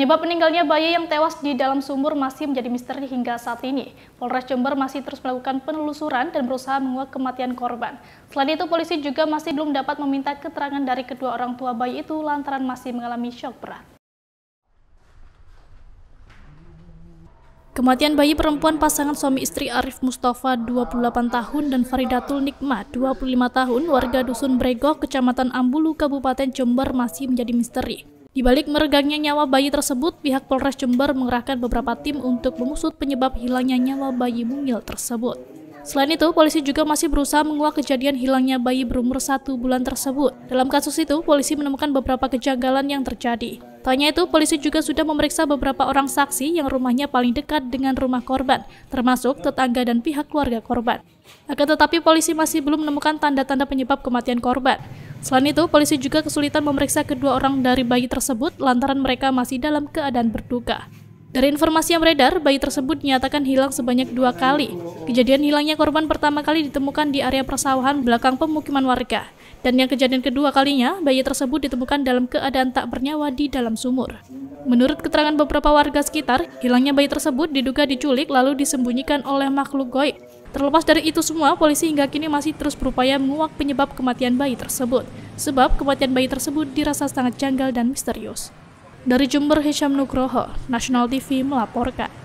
Penyebab meninggalnya bayi yang tewas di dalam sumur masih menjadi misteri hingga saat ini. Polres Jember masih terus melakukan penelusuran dan berusaha menguak kematian korban. Selain itu, polisi juga masih belum dapat meminta keterangan dari kedua orang tua bayi itu lantaran masih mengalami shock berat. Kematian bayi perempuan pasangan suami istri Arif Mustafa 28 tahun dan Faridatul Nikma 25 tahun warga Dusun Brego, Kecamatan Ambulu, Kabupaten Jember masih menjadi misteri. Di balik meregangnya nyawa bayi tersebut, pihak Polres Jember mengerahkan beberapa tim untuk mengusut penyebab hilangnya nyawa bayi mungil tersebut. Selain itu, polisi juga masih berusaha menguak kejadian hilangnya bayi berumur satu bulan tersebut. Dalam kasus itu, polisi menemukan beberapa kejanggalan yang terjadi. Tanya itu, polisi juga sudah memeriksa beberapa orang saksi yang rumahnya paling dekat dengan rumah korban, termasuk tetangga dan pihak keluarga korban. Akan tetapi, polisi masih belum menemukan tanda-tanda penyebab kematian korban. Selain itu, polisi juga kesulitan memeriksa kedua orang dari bayi tersebut lantaran mereka masih dalam keadaan berduka. Dari informasi yang beredar, bayi tersebut dinyatakan hilang sebanyak dua kali. Kejadian hilangnya korban pertama kali ditemukan di area persawahan belakang pemukiman warga. Dan yang kejadian kedua kalinya, bayi tersebut ditemukan dalam keadaan tak bernyawa di dalam sumur. Menurut keterangan beberapa warga sekitar, hilangnya bayi tersebut diduga diculik lalu disembunyikan oleh makhluk goib Terlepas dari itu semua, polisi hingga kini masih terus berupaya menguak penyebab kematian bayi tersebut, sebab kematian bayi tersebut dirasa sangat janggal dan misterius. Dari Jember, Hisham Nugroho, National TV melaporkan.